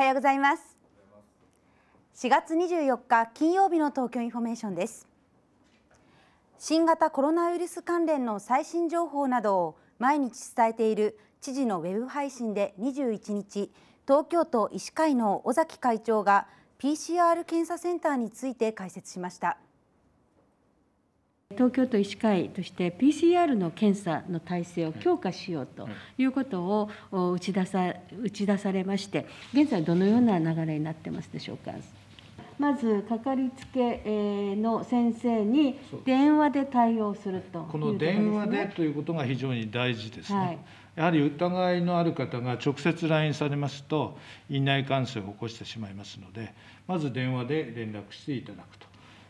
はようございます4月24日金曜日の東京インフォメーションです新型コロナウイルス関連の最新情報などを毎日伝えている知事のウェブ配信で21日東京都医師会の尾崎会長が PCR 検査センターについて解説しました東京都医師会として PCR の検査の体制を強化しようということを打ち出さ打ち出されまして、現在、どのような流れになってますでしょうか。まずかかりつけの先生に電話で対応すると、この電話でということが非常に大事ですね、はい、やはり疑いのある方が直接来院されますと院内感染を起こしてしまいますのでまず電話で連絡していただくと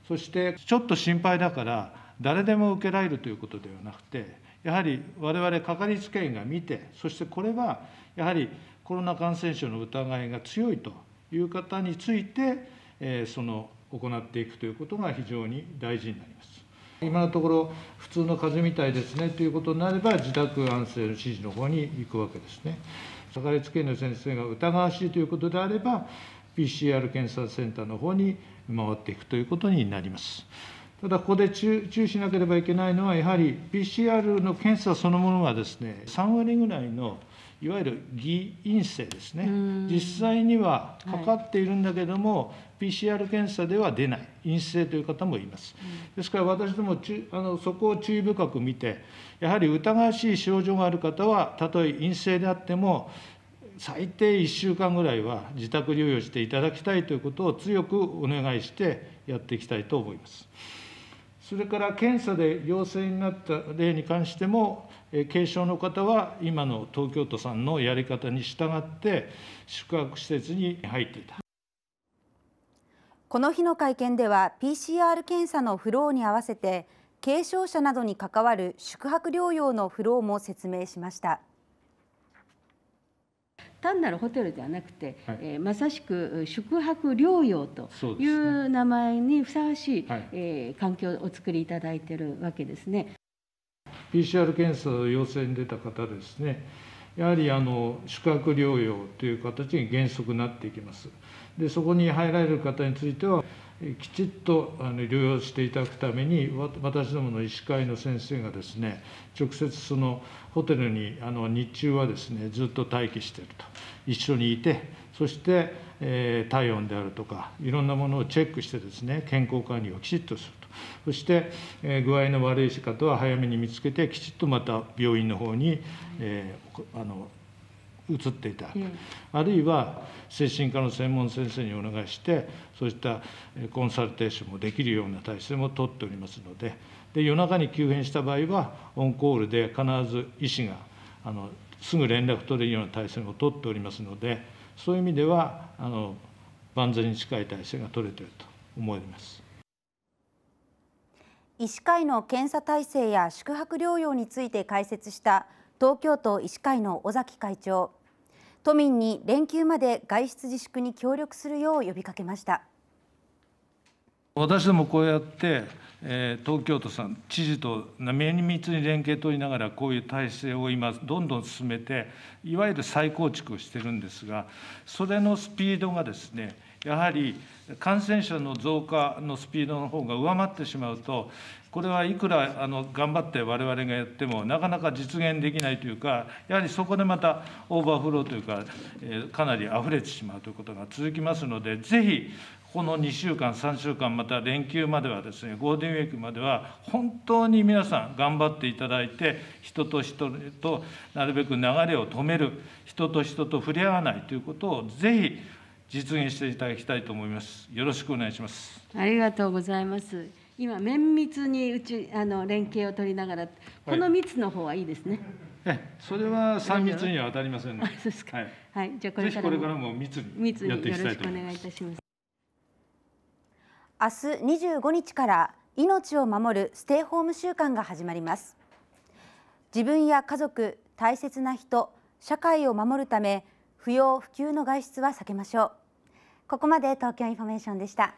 そしてちょっと心配だから誰でも受けられるということではなくて、やはり我々かかりつけ医が見て、そしてこれはやはりコロナ感染症の疑いが強いという方について、えその行っていくということが非常に大事になります。今のところ、普通の風邪みたいですねということになれば、自宅安静の指示の方に行くわけですね。かかりつけ医の先生が疑わしいということであれば、PCR 検査センターの方に回っていくということになります。ただ、ここで注意しなければいけないのは、やはり PCR の検査そのものがですね、3割ぐらいのいわゆる偽陰性ですね、実際にはかかっているんだけども、はい、PCR 検査では出ない、陰性という方もいます。ですから、私どもあの、そこを注意深く見て、やはり疑わしい症状がある方は、たとえ陰性であっても、最低1週間ぐらいは自宅療養していただきたいということを強くお願いしてやっていきたいと思います。それから検査で陽性になった例に関しても、軽症の方は今の東京都さんのやり方に従って、宿泊施設に入っていた。この日の会見では、PCR 検査のフローに合わせて、軽症者などに関わる宿泊療養のフローも説明しました。単なるホテルではなくて、はい、えー、まさしく宿泊療養という名前にふさわしい、ね、えー、環境をお作りいただいているわけですね。PCR 検査陽性に出た方ですねやはりあの宿泊療養という形に原則なっていきます。でそこに入られる方についてはきちっとあの療養していただくために私どもの医師会の先生がですね直接そのホテルにあの日中はですねずっと待機していると一緒にいてそして、えー、体温であるとかいろんなものをチェックしてですね健康管理をきちっとするそして、具合の悪い方は早めに見つけて、きちっとまた病院のほうに、あの移っていただく、あるいは精神科の専門先生にお願いして、そうしたコンサルテーションもできるような体制も取っておりますので、で夜中に急変した場合は、オンコールで必ず医師があのすぐ連絡取れるような体制も取っておりますので、そういう意味では、あの万全に近い体制が取れていると思います。医師会の検査体制や宿泊療養について解説した東京都医師会の尾崎会長都民に連休まで外出自粛に協力するよう呼びかけました私どもこうやって東京都さん、知事と綿密に連携取りながら、こういう体制を今、どんどん進めて、いわゆる再構築をしてるんですが、それのスピードがですね、やはり感染者の増加のスピードの方が上回ってしまうと、これはいくらあの頑張ってわれわれがやっても、なかなか実現できないというか、やはりそこでまたオーバーフローというか、えかなりあふれてしまうということが続きますので、ぜひこの2週間、3週間、また連休まではですね、ゴールデンウィークまでは、本当に皆さん頑張っていただいて、人と人となるべく流れを止める、人と人と触れ合わないということを、ぜひ実現していただきたいと思います。よろしくお願いします。ありがとうございます。今、綿密にうちあの連携を取りながら、この密の方はいいですね。はい、それは3密には当たりません、ね、はい、じゃこれからも密にやっていきたいと思いよろしくお願いいたします。明日25日から命を守るステイホーム週間が始まります自分や家族、大切な人、社会を守るため不要不急の外出は避けましょうここまで東京インフォメーションでした